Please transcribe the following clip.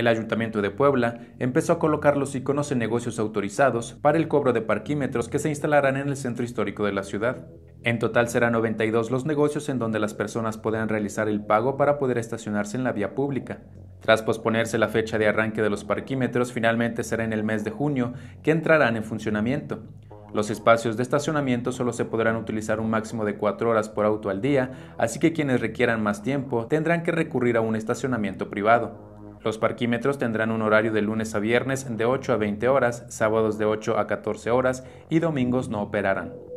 El Ayuntamiento de Puebla empezó a colocar los iconos en negocios autorizados para el cobro de parquímetros que se instalarán en el centro histórico de la ciudad. En total serán 92 los negocios en donde las personas podrán realizar el pago para poder estacionarse en la vía pública. Tras posponerse la fecha de arranque de los parquímetros, finalmente será en el mes de junio que entrarán en funcionamiento. Los espacios de estacionamiento solo se podrán utilizar un máximo de 4 horas por auto al día, así que quienes requieran más tiempo tendrán que recurrir a un estacionamiento privado. Los parquímetros tendrán un horario de lunes a viernes de 8 a 20 horas, sábados de 8 a 14 horas y domingos no operarán.